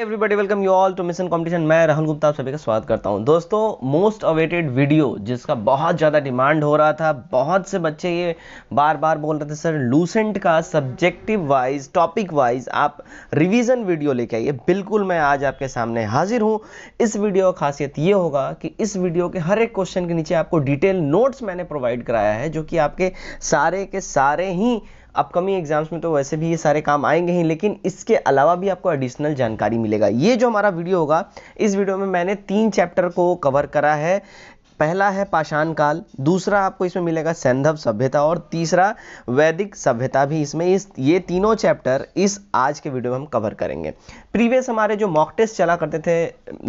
everybody welcome you all to mission competition मैं राहुल गुप्ता आप सभी का स्वागत करता हूं दोस्तों मोस्ट अवेटेड वीडियो जिसका बहुत ज़्यादा डिमांड हो रहा था बहुत से बच्चे ये बार बार बोल रहे थे सर लूसेंट का सब्जेक्टिव वाइज टॉपिक वाइज आप रिवीजन वीडियो लेके आइए बिल्कुल मैं आज आपके सामने हाजिर हूँ इस वीडियो का खासियत ये होगा कि इस वीडियो के हर एक क्वेश्चन के नीचे आपको डिटेल नोट्स मैंने प्रोवाइड कराया है जो कि आपके सारे के सारे ही अपकमिंग एग्जाम्स में तो वैसे भी ये सारे काम आएंगे ही लेकिन इसके अलावा भी आपको एडिशनल जानकारी मिलेगा ये जो हमारा वीडियो होगा इस वीडियो में मैंने तीन चैप्टर को कवर करा है पहला है पाषाण काल दूसरा आपको इसमें मिलेगा सैंधव सभ्यता और तीसरा वैदिक सभ्यता भी इसमें इस ये तीनों चैप्टर इस आज के वीडियो में हम कवर करेंगे प्रीवियस हमारे जो मॉक टेस्ट चला करते थे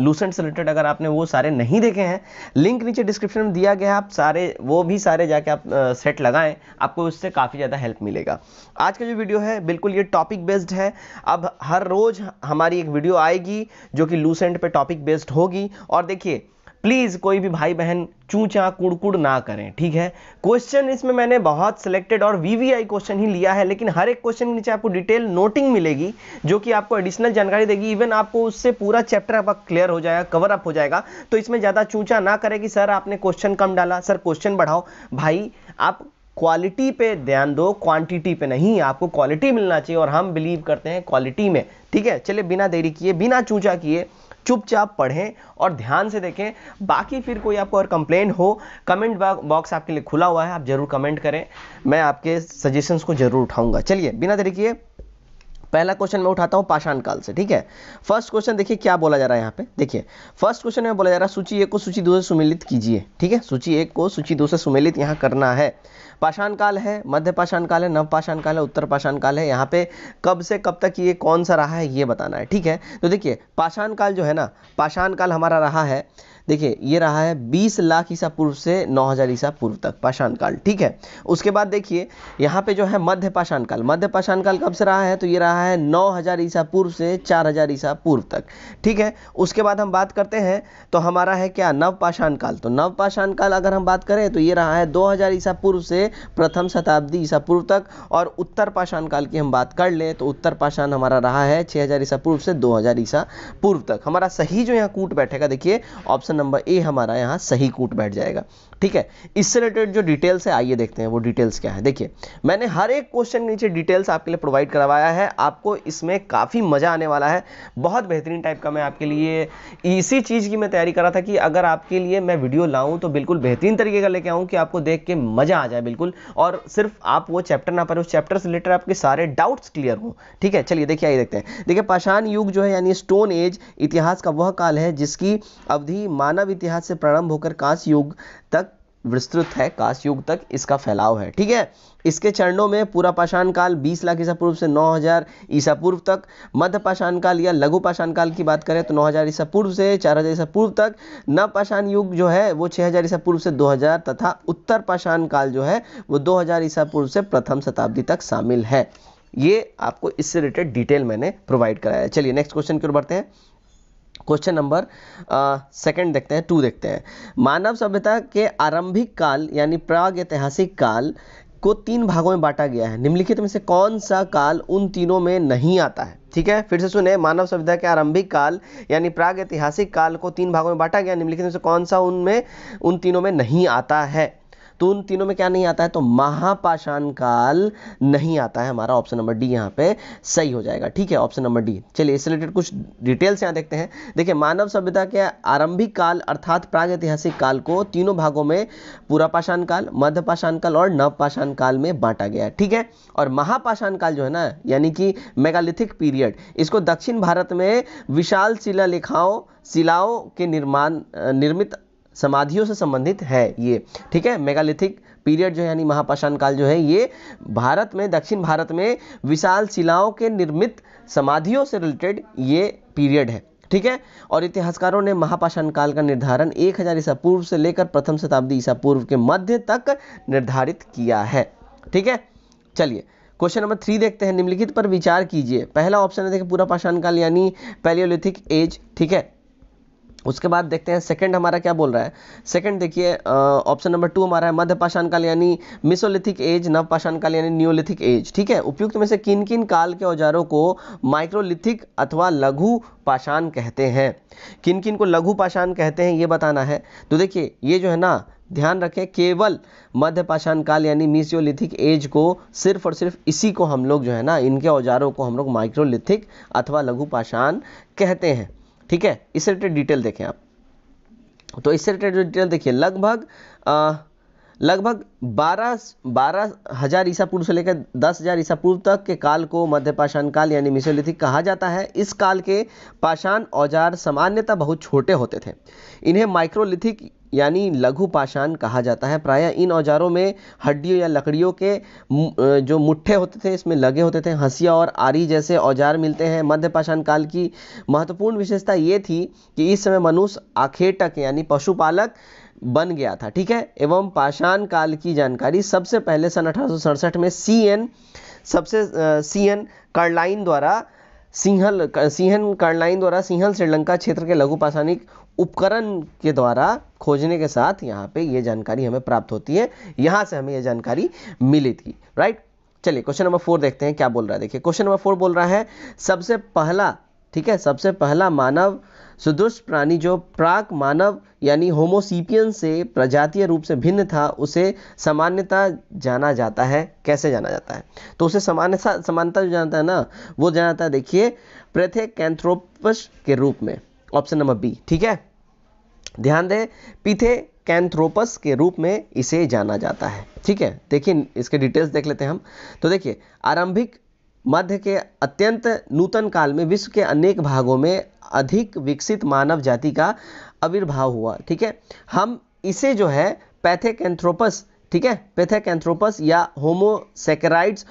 लूसेंट से रिलेटेड अगर आपने वो सारे नहीं देखे हैं लिंक नीचे डिस्क्रिप्शन में दिया गया है आप सारे वो भी सारे जाके आप सेट लगाएं आपको उससे काफ़ी ज़्यादा हेल्प मिलेगा आज का जो वीडियो है बिल्कुल ये टॉपिक बेस्ड है अब हर रोज़ हमारी एक वीडियो आएगी जो कि लूसेंट पे टॉपिक बेस्ड होगी और देखिए प्लीज़ कोई भी भाई बहन चूचा कुड़कुड़ ना करें ठीक है क्वेश्चन इसमें मैंने बहुत सिलेक्टेड और वीवीआई क्वेश्चन ही लिया है लेकिन हर एक क्वेश्चन के नीचे आपको डिटेल नोटिंग मिलेगी जो कि आपको एडिशनल जानकारी देगी इवन आपको उससे पूरा चैप्टर आपका क्लियर हो जाएगा कवर अप हो जाएगा तो इसमें ज़्यादा चूचा ना करें कि सर आपने क्वेश्चन कम डाला सर क्वेश्चन बढ़ाओ भाई आप क्वालिटी पे ध्यान दो क्वांटिटी पे नहीं आपको क्वालिटी मिलना चाहिए और हम बिलीव करते हैं क्वालिटी में ठीक है चलिए बिना देरी किए बिना चूचा किए चुपचाप पढ़ें और ध्यान से देखें बाकी फिर कोई आपको और कंप्लेन हो कमेंट बॉक्स आपके लिए खुला हुआ है आप जरूर कमेंट करें मैं आपके सजेशंस को जरूर उठाऊंगा चलिए बिना तरीके पहला क्वेश्चन मैं उठाता हूँ पाषाण काल से ठीक है फर्स्ट क्वेश्चन देखिए क्या बोला जा रहा है यहाँ पे देखिए फर्स्ट क्वेश्चन में बोला जा रहा है सूची एक को सूची दो से सुमिलित कीजिए ठीक है सूची एक को सूची दो से सुमिलित यहाँ करना है पाषाण काल है मध्य पाषाण काल है नव पाषाण काल है उत्तर पाषाण काल है यहाँ पे कब से कब तक ये कौन सा रहा है ये बताना है ठीक है तो देखिए पाषाण काल जो है ना पाषाण काल हमारा रहा है देखिए ये रहा है 20 लाख ईसा पूर्व से 9000 ईसा पूर्व तक पाषाण काल ठीक है उसके बाद देखिए यहाँ पे जो है मध्य पाषाण काल मध्य पाषाण काल कब से रहा है तो ये रहा है 9000 ईसा पूर्व से 4000 ईसा पूर्व तक ठीक है उसके बाद हम बात करते हैं तो हमारा है क्या नव पाषाण काल तो नव पाषाण काल अगर हम बात करें तो ये रहा है दो ईसा पूर्व से प्रथम शताब्दी ईसा पूर्व तक और उत्तर पाषाण काल की हम बात कर लें तो उत्तर पाषाण हमारा रहा है छः ईसा पूर्व से दो ईसा पूर्व तक हमारा सही जो यहाँ कूट बैठेगा देखिए ऑप्शन नंबर ए हमारा यहाँ सही कूट बैठ जाएगा ठीक है इससे रिलेटेड जो डिटेल्स है आइए देखते हैं वो डिटेल्स क्या है देखिए मैंने हर एक क्वेश्चन के नीचे डिटेल्स आपके लिए प्रोवाइड करवाया है आपको इसमें काफ़ी मज़ा आने वाला है बहुत बेहतरीन टाइप का मैं आपके लिए इसी चीज़ की मैं तैयारी कर रहा था कि अगर आपके लिए मैं वीडियो लाऊँ तो बिल्कुल बेहतरीन तरीके का लेके आऊँ कि आपको देख के मज़ा आ जाए बिल्कुल और सिर्फ आप वो चैप्टर ना पढ़े उस चैप्टर से रिलेटेड आपके सारे डाउट्स क्लियर हों ठीक है चलिए देखिए आइए देखते हैं देखिए पाषाण युग जो है यानी स्टोन एज इतिहास का वह काल है जिसकी अवधि मा मानव इतिहास से प्रारंभ होकर कांस युग तक विस्तृत है कांस युग तक इसका फैलाव है ठीक है इसके चरणों में पूरा पाषाण काल 20 लाख ईसा पूर्व से 9000 ईसा पूर्व तक मध्य पाषाण काल या लघु पाषाण काल की बात करें तो 9000 ईसा पूर्व से 4000 ईसा पूर्व तक नव पाषाण युग जो है वो 6000 ईसा पूर्व से 2000 तथा उत्तर पाषाण काल जो है वो 2000 ईसा पूर्व से प्रथम शताब्दी तक शामिल है ये आपको इससे रिलेटेड डिटेल मैंने प्रोवाइड कराया है चलिए नेक्स्ट क्वेश्चन की ओर बढ़ते हैं क्वेश्चन नंबर सेकंड देखते हैं टू देखते हैं मानव सभ्यता के आरंभिक काल यानी प्राग ऐतिहासिक काल को तीन भागों में बांटा गया है निम्नलिखित में से कौन सा काल उन तीनों में नहीं आता है ठीक है फिर से सुने मानव सभ्यता के आरंभिक काल यानी प्राग ऐतिहासिक काल को तीन भागों में बांटा गया निम्नलिखित में से कौन सा उनमें उन तीनों में नहीं आता है तो उन तीनों में क्या नहीं आता है तो महापाषाण काल नहीं आता है हमारा ऑप्शन नंबर डी यहाँ पे सही हो जाएगा ठीक है ऑप्शन नंबर डी चलिए इससे रिलेटेड कुछ डिटेल्स यहाँ देखते हैं देखिए मानव सभ्यता के आरंभिक काल अर्थात प्रागैतिहासिक काल को तीनों भागों में पूरा पाषाण काल मध्य पाषाण काल और नवपाषाण काल में बांटा गया है ठीक है और महापाषाण काल जो है ना यानी कि मेगालिथिक पीरियड इसको दक्षिण भारत में विशाल शिला लेखाओं शिलाओं के निर्माण निर्मित समाधियों से संबंधित है ये ठीक है मेगालिथिक पीरियड जो है यानी महापाषाण काल जो है ये भारत में दक्षिण भारत में विशाल शिलाओं के निर्मित समाधियों से रिलेटेड ये पीरियड है ठीक है और इतिहासकारों ने महापाषाण काल का निर्धारण 1000 हजार ईसा पूर्व से लेकर प्रथम शताब्दी ईसा पूर्व के मध्य तक निर्धारित किया है ठीक है चलिए क्वेश्चन नंबर थ्री देखते हैं निम्नलिखित पर विचार कीजिए पहला ऑप्शन है देखिए पूरा पाषाण काल यानी पैलियोलिथिक एज ठीक है उसके बाद देखते हैं सेकंड हमारा क्या बोल रहा है सेकंड देखिए ऑप्शन नंबर टू हमारा है मध्य पाषाण काल यानी मिसोलिथिक एज नवपाषाण काल यानी न्योलिथिक एज ठीक है उपयुक्त में से किन किन काल के औजारों को माइक्रोलिथिक अथवा लघु पाषाण कहते हैं किन किन को लघु पाषाण कहते हैं ये बताना है तो देखिए ये जो है ना ध्यान रखें केवल मध्य पाषाण काल यानी मीसियोलिथिक एज को सिर्फ और सिर्फ इसी को हम लोग जो है ना इनके औजारों को हम लोग माइक्रोलिथिक अथवा लघु पाषाण कहते हैं ठीक है इससे रिलेटेड डिटेल देखें आप तो इससे रिलेटेड जो डिटेल देखिए लगभग लगभग बारह बारह हजार ईसा पूर्व से लेकर दस हजार ईसा पूर्व तक के काल को मध्य पाषाण काल यानी मिसोलिथिक कहा जाता है इस काल के पाषाण औजार सामान्यतः बहुत छोटे होते थे इन्हें माइक्रोलिथिक यानी लघु पाषाण कहा जाता है प्रायः इन औजारों में हड्डियों या लकड़ियों के जो मुट्ठे होते थे इसमें लगे होते थे हंसिया और आरी जैसे औजार मिलते हैं मध्य पाषाण काल की महत्वपूर्ण विशेषता ये थी कि इस समय मनुष्य आखेटक यानी पशुपालक बन गया था ठीक है एवं पाषाण काल की जानकारी सबसे पहले सन अठारह में सी एन सबसे सी एन कर्लाइन द्वारा सिंहल सिंहन कर्लाइन द्वारा सिंहल श्रीलंका क्षेत्र के लघु पाषाणिक उपकरण के द्वारा खोजने के साथ यहाँ पे ये जानकारी हमें प्राप्त होती है यहाँ से हमें ये जानकारी मिली थी राइट चलिए क्वेश्चन नंबर फोर देखते हैं क्या बोल रहा है देखिए क्वेश्चन नंबर फोर बोल रहा है सबसे पहला ठीक है सबसे पहला मानव सुदृष्ट प्राणी जो प्राक मानव यानी होमोसीपियन से प्रजातीय रूप से भिन्न था उसे सामान्यता जाना जाता है कैसे जाना जाता है तो उसे सामान्यता समानता जो जानता है ना वो जाना जाता है देखिए प्रथे कैंथ्रोपस के रूप में ऑप्शन नंबर बी ठीक है ध्यान दें पीथे कैंथ्रोपस के रूप में इसे जाना जाता है ठीक है देखिए इसके डिटेल्स देख लेते हैं हम तो देखिए आरंभिक मध्य के अत्यंत नूतन काल में विश्व के अनेक भागों में अधिक विकसित मानव जाति का आविर्भाव हुआ ठीक है हम इसे जो है पैथेकैंथ्रोपस ठीक है पैथेकैंथ्रोपस या होमोसेकेराइड्स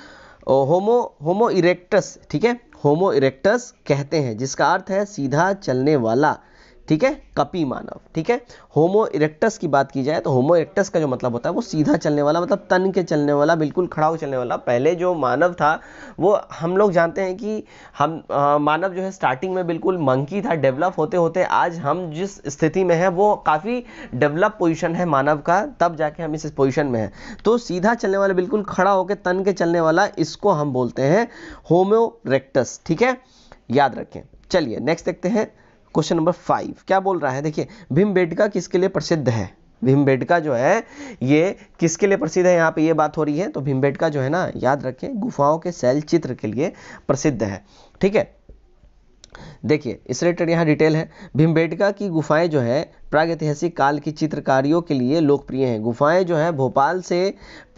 होमो होमो इरेक्टस ठीक है होमो इरेक्टस कहते हैं जिसका अर्थ है सीधा चलने वाला ठीक है कपी मानव ठीक है होमो इरेक्टस की बात की जाए तो होमो इरेक्टस का जो मतलब होता है वो सीधा चलने वाला मतलब तन के चलने वाला बिल्कुल खड़ा हो चलने वाला पहले जो मानव था वो हम लोग जानते हैं कि हम आ, मानव जो है स्टार्टिंग में बिल्कुल मंकी था डेवलप होते होते आज हम जिस स्थिति में है वो काफ़ी डेवलप पोजिशन है मानव का तब जाके हम इस पोजिशन में हैं तो सीधा चलने वाला बिल्कुल खड़ा होकर तन के चलने वाला इसको हम बोलते हैं होमो इरेक्टस ठीक है याद रखें चलिए नेक्स्ट देखते हैं क्वेश्चन नंबर फाइव क्या बोल रहा है देखिए भीम बेटका किसके लिए प्रसिद्ध है भीम बेटका जो है ये किसके लिए प्रसिद्ध है यहाँ पे ये बात हो रही है तो भीम बेटका जो है ना याद रखें गुफाओं के शैल चित्र के लिए प्रसिद्ध है ठीक है देखिए इस रिलेटेड यहाँ डिटेल है भीमबेटका की गुफाएं जो है प्रागैतिहासिक काल की चित्रकारियों के लिए लोकप्रिय हैं गुफाएं जो हैं भोपाल से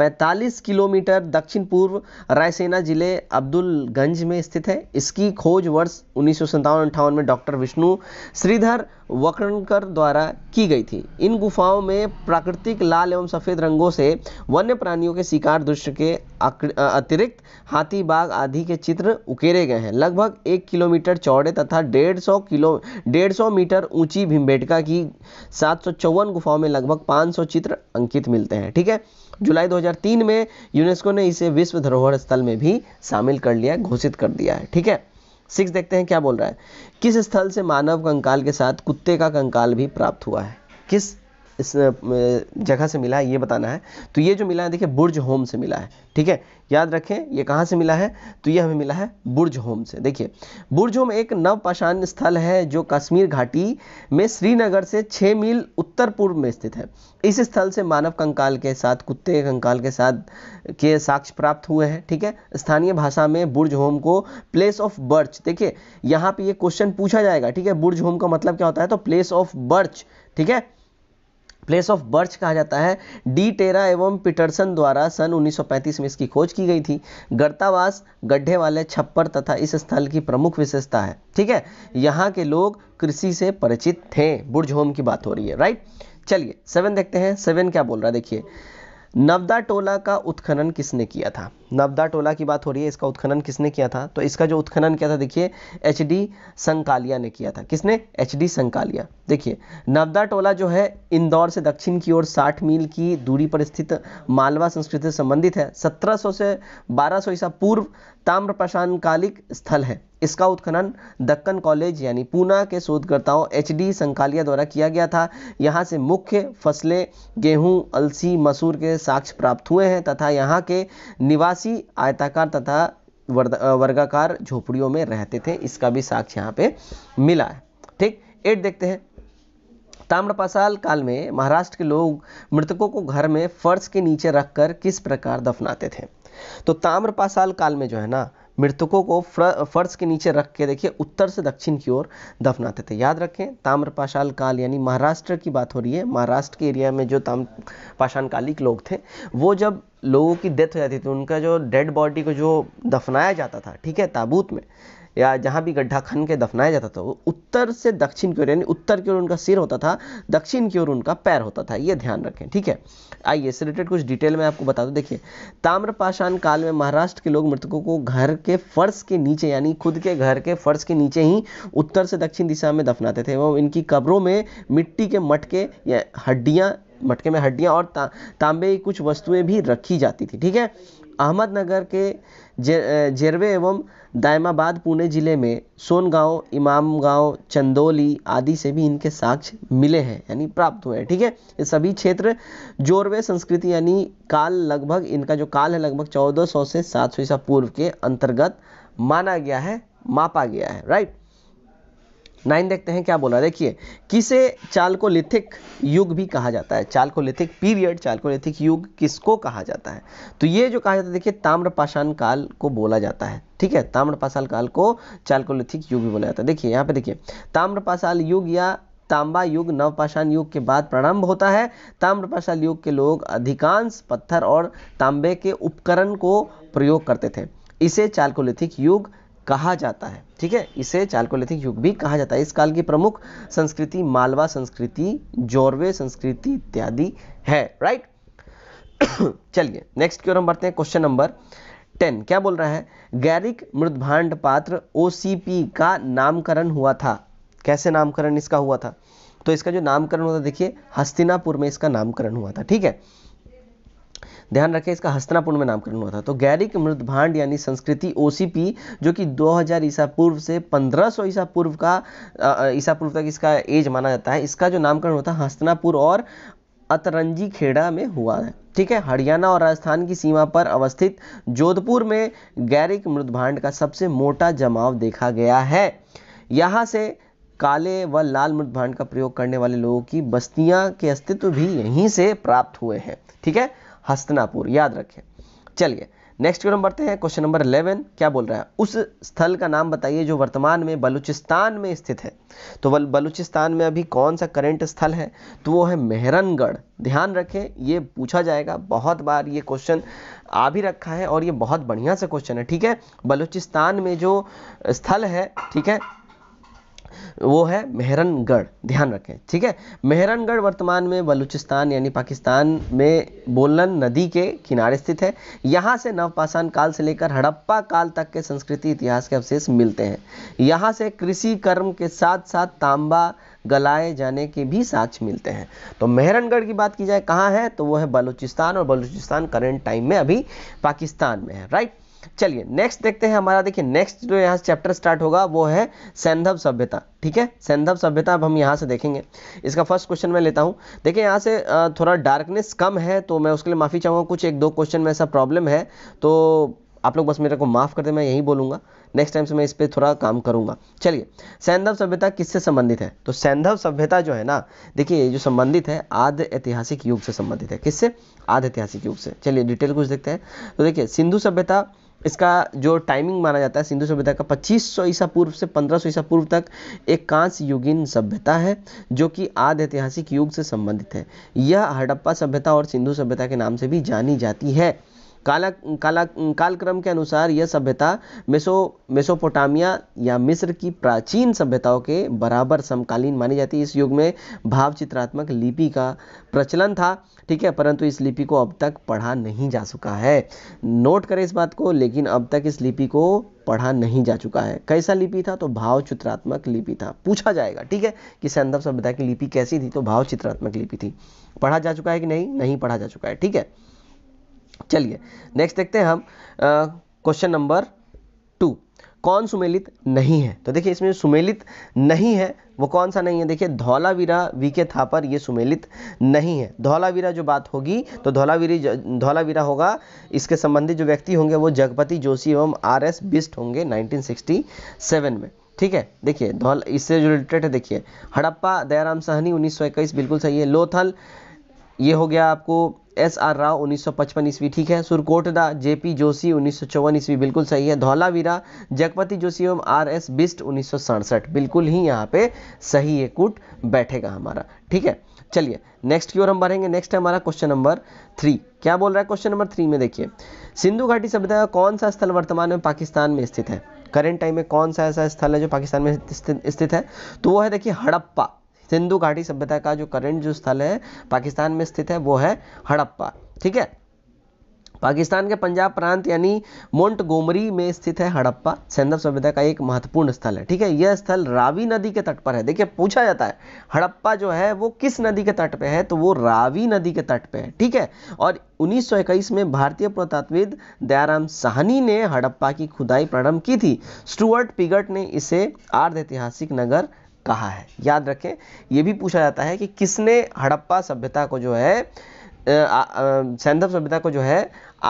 45 किलोमीटर दक्षिण पूर्व रायसेना जिले अब्दुलगंज में स्थित है इसकी खोज वर्ष उन्नीस सौ में डॉक्टर विष्णु श्रीधर वकरणकर द्वारा की गई थी इन गुफाओं में प्राकृतिक लाल एवं सफ़ेद रंगों से वन्य प्राणियों के शिकार दृश्य के अतिरिक्त हाथी बाघ आदि के चित्र उकेरे गए हैं लगभग एक किलोमीटर चौड़े तथा डेढ़ सौ किलो डेढ़ सौ मीटर ऊँची भीमबेटका की सात गुफाओं में लगभग 500 चित्र अंकित मिलते हैं ठीक है जुलाई 2003 में यूनेस्को ने इसे विश्व धरोहर स्थल में भी शामिल कर लिया घोषित कर दिया है ठीक है सिक्स देखते हैं क्या बोल रहा है किस स्थल से मानव कंकाल के साथ कुत्ते का कंकाल भी प्राप्त हुआ है किस इस जगह से मिला है ये बताना है तो ये जो मिला है देखिए बुर्ज होम से मिला है ठीक है याद रखें ये कहाँ से मिला है तो ये हमें मिला है बुर्ज होम से देखिए बुर्ज होम एक नवपाषाण स्थल है जो कश्मीर घाटी में श्रीनगर से छः मील उत्तर पूर्व में स्थित है इस स्थल से मानव कंकाल के साथ कुत्ते कंकाल के साथ के साक्ष्य प्राप्त हुए हैं ठीक है स्थानीय भाषा में बुर्ज होम को प्लेस ऑफ बर्च देखिए यहाँ पे ये क्वेश्चन पूछा जाएगा ठीक है बुर्ज होम का मतलब क्या होता है तो प्लेस ऑफ बर्च ठीक है प्लेस ऑफ बर्च कहा जाता है डी टेरा एवं पीटरसन द्वारा सन 1935 में इसकी खोज की गई थी गर्तावास गड्ढे वाले छप्पर तथा इस स्थल की प्रमुख विशेषता है ठीक है यहाँ के लोग कृषि से परिचित थे बुर्जहोम की बात हो रही है राइट चलिए सेवन देखते हैं सेवन क्या बोल रहा है देखिए नवदा टोला का उत्खनन किसने किया था नवदा टोला की बात हो रही है इसका उत्खनन किसने किया था तो इसका जो उत्खनन किया था देखिए एच डी संकालिया ने किया था किसने एच डी संकालिया देखिए नवदा टोला जो है इंदौर से दक्षिण की ओर 60 मील की दूरी पर स्थित मालवा संस्कृति से संबंधित है 1700 से 1200 सौ ईसा पूर्व ताम्रपाषाणकालिक स्थल है इसका उत्खनन दक्कन कॉलेज यानी पूना के शोधकर्ताओं एच डी संकालिया द्वारा किया गया था यहाँ से मुख्य फसलें गेहूं अलसी मसूर के साक्ष्य प्राप्त हुए हैं तथा यहाँ के निवास निवासी आयताकार तथा वर्गाकार झोपड़ियों में रहते थे इसका भी साक्ष्य यहाँ पे मिला है ठीक एट देखते हैं ताम्रपाशाल काल में महाराष्ट्र के लोग मृतकों को घर में फर्श के नीचे रखकर किस प्रकार दफनाते थे तो ताम्रपाशाल काल में जो है ना मृतकों को फर्श के नीचे रख के देखिए उत्तर से दक्षिण की ओर दफनाते थे याद रखें ताम्रपाषाण काल यानी महाराष्ट्र की बात हो रही है महाराष्ट्र के एरिया में जो ताम पाषाणकालिक लोग थे वो जब लोगों की डेथ हो जाती थी उनका जो डेड बॉडी को जो दफनाया जाता था ठीक है ताबूत में या जहाँ भी गड्ढा खन के दफनाया जाता था वो उत्तर से दक्षिण की ओर यानी उत्तर की ओर उनका सिर होता था दक्षिण की ओर उनका पैर होता था ये ध्यान रखें ठीक है आइए इससे रिलेटेड कुछ डिटेल में आपको बता दूँ देखिए ताम्रपाषाण काल में महाराष्ट्र के लोग मृतकों को घर के फर्श के नीचे यानी खुद के घर के फर्श के नीचे ही उत्तर से दक्षिण दिशा में दफनाते थे एवं इनकी कब्रों में मिट्टी के मटके या हड्डियाँ मटके में हड्डियाँ और ता, तांबे की कुछ वस्तुएं भी रखी जाती थी ठीक है अहमदनगर के जे, जेरवे एवं दायमाबाद पुणे ज़िले में इमाम इमामगाँव चंदौली आदि से भी इनके साक्ष्य मिले हैं यानी प्राप्त हुए हैं ठीक है ये सभी क्षेत्र जोरवे संस्कृति यानी काल लगभग इनका जो काल है लगभग 1400 से 700 ईसा पूर्व के अंतर्गत माना गया है मापा गया है राइट नाइन देखते हैं क्या बोला देखिए किसे चालकोलिथिक युग भी कहा जाता है चालकोलिथिक पीरियड चालकोलिथिक युग किसको कहा जाता है तो ये जो कहा जाता है देखिए ताम्रपाषाण काल को बोला जाता है ठीक है ताम्रपाषाण काल को चालकोलिथिक युग भी बोला जाता है देखिए यहाँ पे देखिए ताम्रपाषाण युग या तांबा युग नवपाषाण युग के बाद प्रारंभ होता है ताम्रपाषाण युग के लोग अधिकांश पत्थर और तांबे के उपकरण को प्रयोग करते थे इसे चालकोलिथिक युग कहा जाता है ठीक है इसे चालकोलिथिक युग भी कहा जाता है इस काल की प्रमुख संस्कृति मालवा संस्कृति जोरवे संस्कृति इत्यादि है राइट चलिए नेक्स्ट की ओर हम बढ़ते हैं क्वेश्चन नंबर टेन क्या बोल रहा है गैरिक मृदभांड पात्र ओसीपी का नामकरण हुआ था कैसे नामकरण इसका हुआ था तो इसका जो नामकरण हुआ था देखिए हस्तिनापुर में इसका नामकरण हुआ था ठीक है ध्यान रखें इसका हस्तनापुर में नामकरण हुआ था तो गैरिक मृत भांड यानी संस्कृति ओसीपी जो कि 2000 ईसा पूर्व से 1500 ईसा पूर्व का ईसा पूर्व तक इसका एज माना जाता है इसका जो नामकरण होता है हस्तनापुर और अतरंजी खेड़ा में हुआ है ठीक है हरियाणा और राजस्थान की सीमा पर अवस्थित जोधपुर में गैरिक मृदभांड का सबसे मोटा जमाव देखा गया है यहाँ से काले व लाल मृदभांड का प्रयोग करने वाले लोगों की बस्तियाँ के अस्तित्व भी यहीं से प्राप्त हुए हैं ठीक है हस्तनापुर याद रखें चलिए नेक्स्ट क्वेश्चन बढ़ते हैं क्वेश्चन नंबर इलेवन क्या बोल रहा है उस स्थल का नाम बताइए जो वर्तमान में बलूचिस्तान में स्थित है तो बलूचिस्तान में अभी कौन सा करेंट स्थल है तो वो है मेहरनगढ़ ध्यान रखें ये पूछा जाएगा बहुत बार ये क्वेश्चन आ भी रखा है और ये बहुत बढ़िया सा क्वेश्चन है ठीक है बलूचिस्तान में जो स्थल है ठीक है वो है मेहरनगढ़ ध्यान रखें ठीक है मेहरनगढ़ वर्तमान में बलूचिस्तान यानी पाकिस्तान में बोलन नदी के किनारे स्थित है यहाँ से नवपाषाण काल से लेकर हड़प्पा काल तक के संस्कृति इतिहास के अवशेष मिलते हैं यहाँ से कृषि कर्म के साथ साथ तांबा गलाए जाने के भी साक्ष मिलते हैं तो मेहरनगढ़ की बात की जाए कहाँ है तो वो है बलूचिस्तान और बलूचिस्तान करेंट टाइम में अभी पाकिस्तान में है राइट चलिए नेक्स्ट देखते हैं हमारा देखिए नेक्स्ट जो यहाँ चैप्टर स्टार्ट होगा वो है सैंधव सभ्यता ठीक है सैंधव सभ्यता अब हम यहाँ से देखेंगे इसका फर्स्ट क्वेश्चन मैं लेता हूँ देखिए यहाँ से थोड़ा डार्कनेस कम है तो मैं उसके लिए माफ़ी चाहूँगा कुछ एक दो क्वेश्चन में ऐसा प्रॉब्लम है तो आप लोग बस मेरे को माफ़ कर दे मैं यही बोलूँगा नेक्स्ट टाइम से मैं इस पर थोड़ा काम करूँगा चलिए सैंधव सभ्यता किससे संबंधित है तो सैंधव सभ्यता जो है ना देखिए ये जो संबंधित है आध ऐतिहासिक युग से संबंधित है किससे आध ऐतिहासिक युग से चलिए डिटेल कुछ देखते हैं तो देखिए सिंधु सभ्यता इसका जो टाइमिंग माना जाता है सिंधु सभ्यता का 2500 ईसा पूर्व से 1500 ईसा पूर्व तक एक कांस्य युगीन सभ्यता है जो कि आदि ऐतिहासिक युग से संबंधित है यह हड़प्पा सभ्यता और सिंधु सभ्यता के नाम से भी जानी जाती है काला काला कालक्रम के अनुसार यह सभ्यता मेसो मेसोपोटामिया या मिस्र की प्राचीन सभ्यताओं के बराबर समकालीन मानी जाती है इस युग में भाव चित्रात्मक लिपि का प्रचलन था ठीक है परंतु इस लिपि को अब तक पढ़ा नहीं जा चुका है नोट करें इस बात को लेकिन अब तक इस लिपि को पढ़ा नहीं जा चुका है कैसा लिपि था तो भाव चित्रात्मक लिपि था पूछा जाएगा ठीक है कि संदर्भ सभ्यता की लिपि कैसी थी तो भाव चित्रात्मक लिपि थी पढ़ा जा चुका है कि नहीं नहीं पढ़ा जा चुका है ठीक है चलिए नेक्स्ट देखते हैं हम क्वेश्चन नंबर टू कौन सुमेलित नहीं है तो देखिए इसमें सुमेलित नहीं है वो कौन सा नहीं है देखिए धौलावीरा वी के थापर ये सुमेलित नहीं है धौलावीरा जो बात होगी तो धौलावीरी धौलावीरा होगा इसके संबंधित जो व्यक्ति होंगे वो जगपति जोशी एवं आर एस बिस्ट होंगे 1967 में ठीक है देखिए धौल इससे जो रिलेटेड है देखिए हड़प्पा दयाराम सहनी उन्नीस बिल्कुल सही है लोथल ये हो गया आपको एस आर राव पचपन ईस्वी ठीक है सुरकोटदा जे पी जोशी उन्नीस ईस्वी बिल्कुल सही है धौलावीरा जगपति जोशी एवं आर एस बिस्ट उन्नीस बिल्कुल ही यहाँ पे सही है कूट बैठेगा हमारा ठीक है चलिए नेक्स्ट की ओर हम बढ़ेंगे नेक्स्ट है हमारा क्वेश्चन नंबर थ्री क्या बोल रहा है क्वेश्चन नंबर थ्री में देखिए सिंधु घाटी सभ्यता का कौन सा स्थल वर्तमान में पाकिस्तान में स्थित है करेंट टाइम में कौन सा ऐसा स्थल है जो पाकिस्तान में स्थित है तो वो है देखिए हड़प्पा सिंधु घाटी सभ्यता का जो करंट जो स्थल है पाकिस्तान में स्थित है वो है हड़प्पा ठीक है पाकिस्तान के पंजाब प्रांत यानी मोन्ट गोमरी में स्थित है हड़प्पा सैंधव सभ्यता का एक महत्वपूर्ण स्थल है ठीक है यह स्थल रावी नदी के तट पर है देखिए पूछा जाता है हड़प्पा जो है वो किस नदी के तट पे है तो वो रावी नदी के तट पे है ठीक है और 1921 में भारतीय पुरातत्वविद दयाराम साहनी ने हड़प्पा की खुदाई प्रारंभ की थी स्टुअर्ट पिगट ने इसे आर्ध ऐतिहासिक नगर कहा है याद रखें ये भी पूछा जाता है कि किसने हड़प्पा सभ्यता को जो है सैंधव सभ्यता को जो है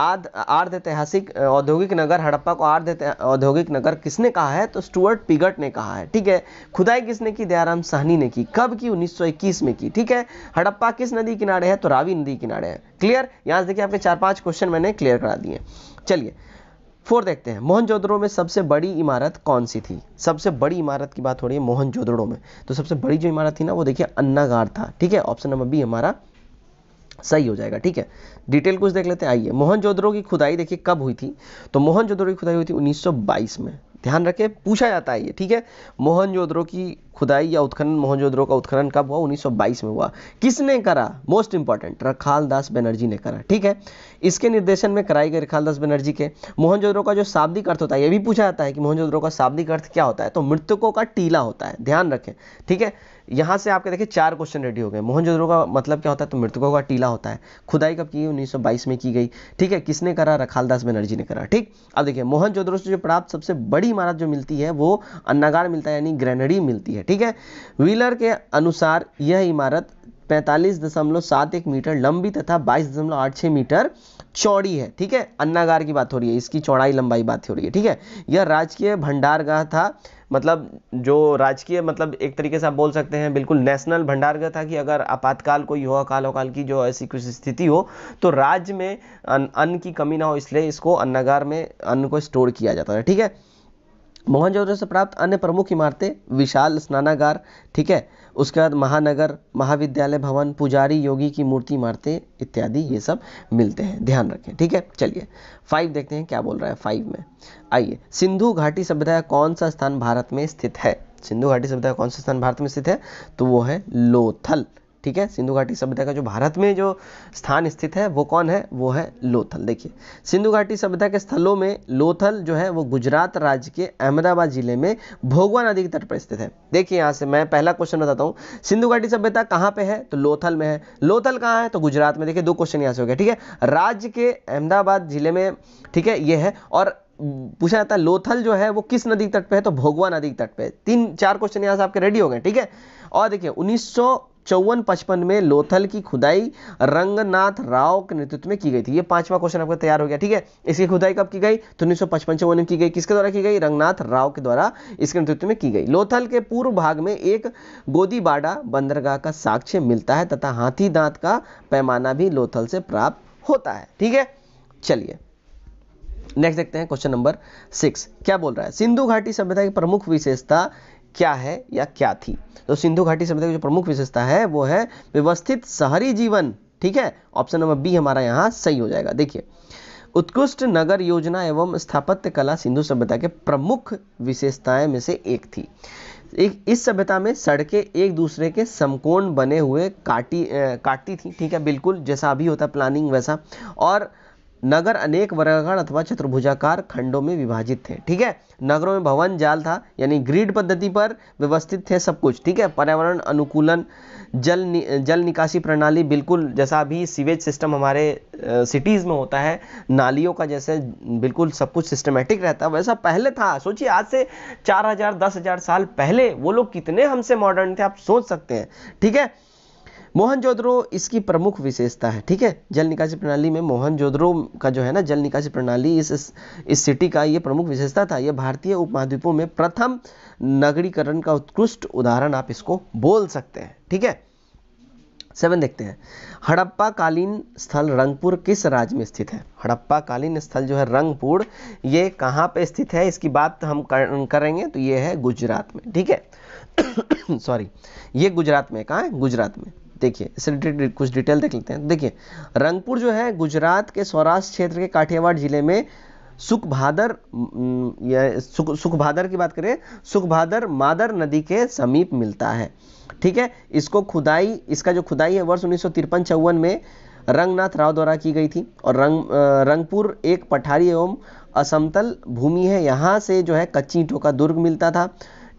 आद आर्ध ऐतिहासिक औद्योगिक नगर हड़प्पा को आर्ध औद्योगिक नगर किसने कहा है तो स्टुअर्ट पिगट ने कहा है ठीक है खुदाई किसने की दयाराम साहनी ने की कब की 1921 में की ठीक है हड़प्पा किस नदी किनारे है तो रावी नदी किनारे है क्लियर यहाँ से देखिए आपके चार पांच क्वेश्चन मैंने क्लियर करा दिए चलिए फोर देखते हैं मोहनजोदड़ो में सबसे बड़ी इमारत कौन सी थी सबसे बड़ी इमारत की बात हो रही है मोहनजोदड़ो में तो सबसे बड़ी जो इमारत थी ना वो देखिए अन्नागार था ठीक है ऑप्शन नंबर बी हमारा सही हो जाएगा ठीक है डिटेल कुछ देख लेते हैं आइए मोहनजोदड़ो की खुदाई देखिए कब हुई थी तो मोहनजोदड़ो की खुदाई हुई थी 1922 में ध्यान रखें पूछा जाता है ये ठीक है मोहनजोदड़ो की खुदाई या उत्खनन मोहनजोदड़ो का उत्खनन कब हुआ 1922 में हुआ किसने करा मोस्ट इंपॉर्टेंट रखाल दास बनर्जी ने करा ठीक है इसके निर्देशन में कराई गई रखाल दास बनर्जी के मोहनजोदड़ो का जो शाब्दिक अर्थ होता है ये भी पूछा जाता है कि मोहनजोदड़ो का शाब्दिक अर्थ क्या होता है तो मृतकों का टीला होता है ध्यान रखें ठीक है यहाँ से आपके देखिए चार क्वेश्चन रेडी हो गए मोहनजोदड़ो का मतलब क्या होता है तो मृतकों का टीला होता है खुदाई कब की 1922 में की गई ठीक है किसने करा रखालदास बनर्जी ने करा ठीक अब देखिए मोहनजोदड़ो से जो प्राप्त सबसे बड़ी इमारत जो मिलती है वो अन्नागार मिलता है यानी ग्रेनडी मिलती है ठीक है व्हीलर के अनुसार यह इमारत पैंतालीस दशमलव सात एक मीटर लंबी तथा बाईस दशमलव आठ छः मीटर चौड़ी है ठीक है अन्नागार की बात हो रही है इसकी चौड़ाई लंबाई बात हो रही है ठीक है यह राजकीय भंडारगाह था मतलब जो राजकीय मतलब एक तरीके से आप बोल सकते हैं बिल्कुल नेशनल भंडार का था कि अगर आपातकाल कोई हो अकाल अकाल की जो ऐसी कुछ स्थिति हो तो राज्य में अन्न की कमी ना हो इसलिए इसको अन्नागार में अन्न को स्टोर किया जाता था ठीक है मोहनजोदड़ो से प्राप्त अन्य प्रमुख इमारतें विशाल स्नानागार ठीक है उसके बाद महानगर महाविद्यालय भवन पुजारी योगी की मूर्ति इमारतें इत्यादि ये सब मिलते हैं ध्यान रखें ठीक है चलिए फाइव देखते हैं क्या बोल रहा है फाइव में आइए सिंधु घाटी सभ्यता का कौन सा स्थान भारत में स्थित है सिंधु घाटी सभ्यता का कौन सा स्थान भारत में स्थित है तो वो है लोथल ठीक है सिंधु घाटी सभ्यता का जो भारत में जो स्थान स्थित है वो कौन है वो है लोथल देखिए सिंधु घाटी सभ्यता के स्थलों में लोथल जो है वो गुजरात राज्य के अहमदाबाद जिले में भोगवा नदी के तट पर स्थित है देखिए यहाँ से मैं पहला क्वेश्चन बताता हूँ सिंधु घाटी सभ्यता कहाँ पे है तो लोथल में है लोथल कहाँ है तो गुजरात में देखिए दो क्वेश्चन यहाँ से हो गया ठीक है राज्य के अहमदाबाद जिले में ठीक है ये है और पूछा जाता है लोथल जो है वो किस नदी के तट पे है तो भोगवा नदी के तट पे तीन चार क्वेश्चन यहाँ से आपके रेडी हो गए ठीक है और देखिए उन्नीस चौवन पचपन में लोथल की खुदाई रंगनाथ राव के नेतृत्व में की गई थी ये पांचवा क्वेश्चन आपका तैयार हो गया ठीक है इसकी खुदाई कब की गई तो उन्नीस सौ पचपन चौवन में की गई किसके द्वारा की गई रंगनाथ राव के द्वारा इसके नेतृत्व में की गई लोथल के पूर्व भाग में एक गोदीबाड़ा बंदरगाह का साक्ष्य मिलता है तथा हाथी दांत का पैमाना भी लोथल से प्राप्त होता है ठीक है चलिए नेक्स्ट देखते हैं क्वेश्चन नंबर सिक्स क्या बोल रहा है सिंधु घाटी सभ्यता की प्रमुख विशेषता क्या है या क्या थी तो सिंधु घाटी सभ्यता की जो प्रमुख विशेषता है वो है व्यवस्थित शहरी जीवन ठीक है ऑप्शन नंबर बी हमारा यहाँ सही हो जाएगा देखिए उत्कृष्ट नगर योजना एवं स्थापत्य कला सिंधु सभ्यता के प्रमुख विशेषताएं में से एक थी एक इस सभ्यता में सड़कें एक दूसरे के समकोण बने हुए काटी काटती थी ठीक है बिल्कुल जैसा अभी होता प्लानिंग वैसा और नगर अनेक वर्गाकार अथवा चतुर्भुजाकार खंडों में विभाजित थे ठीक है नगरों में भवन जाल था यानी ग्रीड पद्धति पर व्यवस्थित थे सब कुछ ठीक है पर्यावरण अनुकूलन जल नि, जल निकासी प्रणाली बिल्कुल जैसा अभी सीवेज सिस्टम हमारे सिटीज़ में होता है नालियों का जैसे बिल्कुल सब कुछ सिस्टमेटिक रहता है वैसा पहले था सोचिए आज से चार हज़ार दस हज़ार साल पहले वो लोग कितने हमसे मॉडर्न थे आप सोच सकते हैं ठीक है मोहनजोदड़ो इसकी प्रमुख विशेषता है ठीक है जल निकासी प्रणाली में मोहनजोदड़ो का जो है ना जल निकासी प्रणाली इस इस, सिटी का ये प्रमुख विशेषता था यह भारतीय उपमहाद्वीपों में प्रथम नगरीकरण का उत्कृष्ट उदाहरण आप इसको बोल सकते हैं ठीक है सेवन देखते हैं हड़प्पा कालीन स्थल रंगपुर किस राज्य में स्थित है हड़प्पा कालीन स्थल जो है रंगपुर ये कहाँ पे स्थित है इसकी बात हम करेंगे तो ये है गुजरात में ठीक है सॉरी ये गुजरात में कहाँ है गुजरात में देखिए इससे कुछ डिटेल देख लेते हैं देखिए रंगपुर जो है गुजरात के सौराष्ट्र क्षेत्र के काठियावाड़ जिले में सुखभादर सुख सुखभादर की बात करें सुखभादर मादर नदी के समीप मिलता है ठीक है इसको खुदाई इसका जो खुदाई है वर्ष उन्नीस सौ में रंगनाथ राव द्वारा की गई थी और रंग रंगपुर एक पठारी एवं असमतल भूमि है यहाँ से जो है कच्ची ईंटों का दुर्ग मिलता था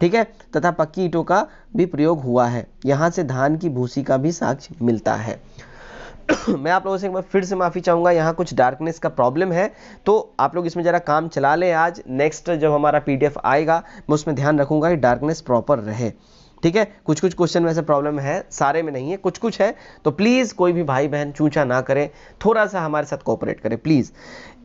ठीक है तथा पक्की ईटों का भी प्रयोग हुआ है यहाँ से धान की भूसी का भी साक्ष्य मिलता है मैं आप लोगों से एक बार फिर से माफ़ी चाहूंगा यहाँ कुछ डार्कनेस का प्रॉब्लम है तो आप लोग इसमें ज़रा काम चला लें आज नेक्स्ट जब हमारा पीडीएफ आएगा मैं उसमें ध्यान रखूंगा कि डार्कनेस प्रॉपर रहे ठीक है कुछ कुछ क्वेश्चन में ऐसे प्रॉब्लम है सारे में नहीं है कुछ कुछ है तो प्लीज़ कोई भी भाई बहन चूचा ना करें थोड़ा सा हमारे साथ कोऑपरेट करें प्लीज़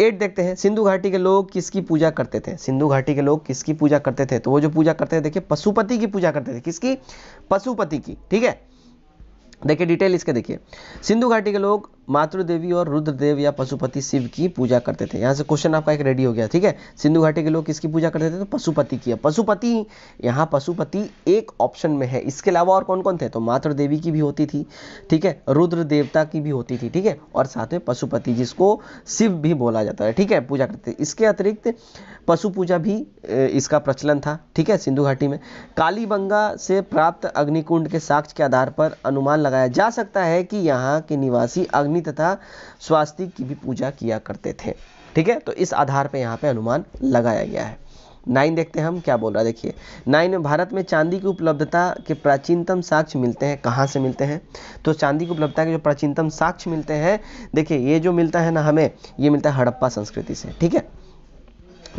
एट देखते हैं सिंधु घाटी के लोग किसकी पूजा करते थे सिंधु घाटी के लोग किसकी पूजा करते थे तो वो जो पूजा करते थे देखिए पशुपति की पूजा करते थे किसकी पशुपति की ठीक है देखिए डिटेल इसके देखिए सिंधु घाटी के लोग देवी और रुद्रदेव या पशुपति शिव की पूजा करते थे यहाँ से क्वेश्चन आपका एक रेडी हो गया ठीक है सिंधु घाटी के लोग किसकी पूजा करते थे तो पशुपति की पशुपति यहाँ पशुपति एक ऑप्शन में है इसके अलावा और कौन कौन थे तो देवी की भी होती थी ठीक है रुद्र देवता की भी होती थी ठीक है और साथ में पशुपति जिसको शिव भी बोला जाता है ठीक है पूजा करते थे इसके अतिरिक्त पशु पूजा भी इसका प्रचलन था ठीक है सिंधु घाटी में कालीबंगा से प्राप्त अग्निकुंड के साक्ष्य के आधार पर अनुमान लगाया जा सकता है कि यहाँ के निवासी अग्नि अग्नि तथा स्वास्तिक की भी पूजा किया करते थे ठीक है तो इस आधार पर यहाँ पर अनुमान लगाया गया है नाइन देखते हैं हम क्या बोल रहा है देखिए नाइन में भारत में चांदी की उपलब्धता के प्राचीनतम साक्ष्य मिलते हैं कहाँ से मिलते हैं तो चांदी की उपलब्धता के जो प्राचीनतम साक्ष्य मिलते हैं देखिए ये जो मिलता है ना हमें ये मिलता है हड़प्पा संस्कृति से ठीक है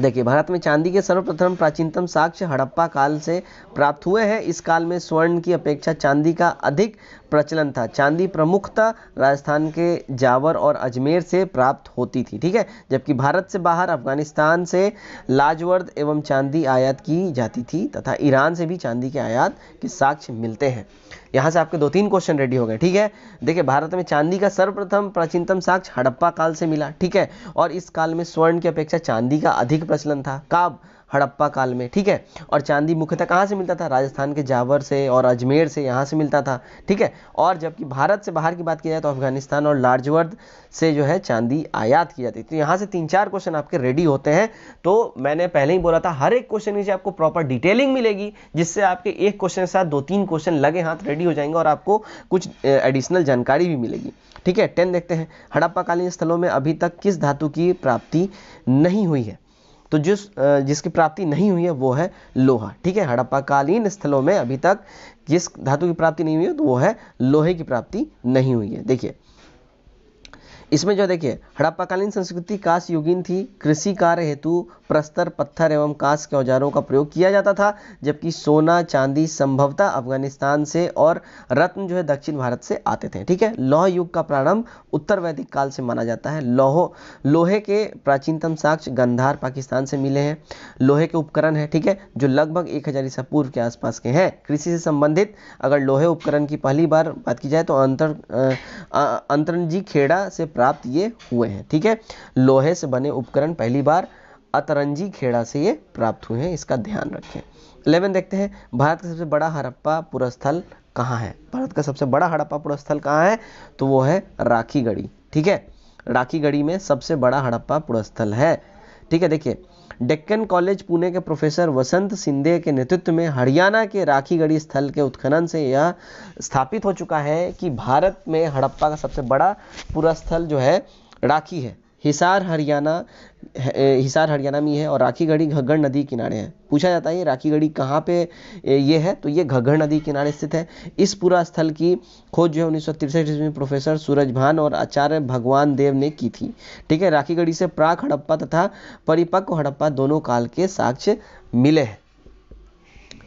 देखिए भारत में चांदी के सर्वप्रथम प्राचीनतम साक्ष्य हड़प्पा काल से प्राप्त हुए हैं इस काल में स्वर्ण की अपेक्षा चांदी का अधिक प्रचलन था चांदी प्रमुखता राजस्थान के जावर और अजमेर से प्राप्त होती थी ठीक है जबकि भारत से बाहर अफगानिस्तान से लाजवर्द एवं चांदी आयात की जाती थी तथा ईरान से भी चांदी के आयात के साक्ष्य मिलते हैं यहाँ से आपके दो तीन क्वेश्चन रेडी हो गए ठीक है देखिए भारत में चांदी का सर्वप्रथम प्राचीनतम साक्ष्य हड़प्पा काल से मिला ठीक है और इस काल में स्वर्ण की अपेक्षा चांदी का अधिक प्रचलन था काब हड़प्पा काल में ठीक है और चांदी मुख्यतः कहाँ से मिलता था राजस्थान के जावर से और अजमेर से यहाँ से मिलता था ठीक है और जबकि भारत से बाहर की बात की जाए तो अफगानिस्तान और लार्जवर्द से जो है चांदी आयात की जाती है तो यहाँ से तीन चार क्वेश्चन आपके रेडी होते हैं तो मैंने पहले ही बोला था हर एक क्वेश्चन नीचे आपको प्रॉपर डिटेलिंग मिलेगी जिससे आपके एक क्वेश्चन के साथ दो तीन क्वेश्चन लगे हाथ रेडी हो जाएंगे और आपको कुछ एडिशनल जानकारी भी मिलेगी ठीक है टेन देखते हैं हड़प्पाकालीन स्थलों में अभी तक किस धातु की प्राप्ति नहीं हुई है तो जिस जिसकी प्राप्ति नहीं हुई है वो है लोहा ठीक है हड़प्पाकालीन स्थलों में अभी तक जिस धातु की प्राप्ति नहीं हुई है तो वो है लोहे की प्राप्ति नहीं हुई है देखिए इसमें जो देखिए हड़प्पाकालीन संस्कृति कास युगीन थी कृषि कार्य हेतु प्रस्तर पत्थर एवं कास के औजारों का प्रयोग किया जाता था जबकि सोना चांदी संभवतः अफगानिस्तान से और रत्न जो है दक्षिण भारत से आते थे ठीक है लौह युग का प्रारंभ उत्तर वैदिक काल से माना जाता है लोहो लोहे के प्राचीनतम साक्ष्य गंधार पाकिस्तान से मिले हैं लोहे के उपकरण है ठीक है जो लगभग एक हज़ार ईसा पूर्व के आसपास के हैं कृषि से संबंधित अगर लोहे उपकरण की पहली बार बात की जाए तो अंतर अंतरजी खेड़ा से प्राप्त ये हुए हैं ठीक है लोहे से बने उपकरण पहली बार अतरंजी खेड़ा से ये प्राप्त हुए हैं इसका ध्यान रखें इलेवन देखते हैं भारत का सबसे बड़ा हड़प्पा पुरस्थल कहाँ है भारत का सबसे बड़ा हड़प्पा पुरस्थल कहाँ है तो वो है राखी गढ़ी ठीक है राखी गढ़ी में सबसे बड़ा हड़प्पा पुरस्थल है ठीक है देखिए डेक्कन कॉलेज पुणे के प्रोफेसर वसंत सिंधे के नेतृत्व में हरियाणा के राखीगढ़ी स्थल के उत्खनन से यह स्थापित हो चुका है कि भारत में हड़प्पा का सबसे बड़ा पूरा स्थल जो है राखी है हिसार हरियाणा हिसार हरियाणा में है और राखी गढ़ी घग्गर नदी किनारे है पूछा जाता है ये राखी गढ़ी कहाँ पे ये है तो ये घग्गर नदी किनारे स्थित है इस पूरा स्थल की खोज जो है उन्नीस सौ ईस्वी में प्रोफेसर सूरज भान और आचार्य भगवान देव ने की थी ठीक है राखी गढ़ी से प्राक हड़प्पा तथा परिपक्व हड़प्पा दोनों काल के साक्ष्य मिले हैं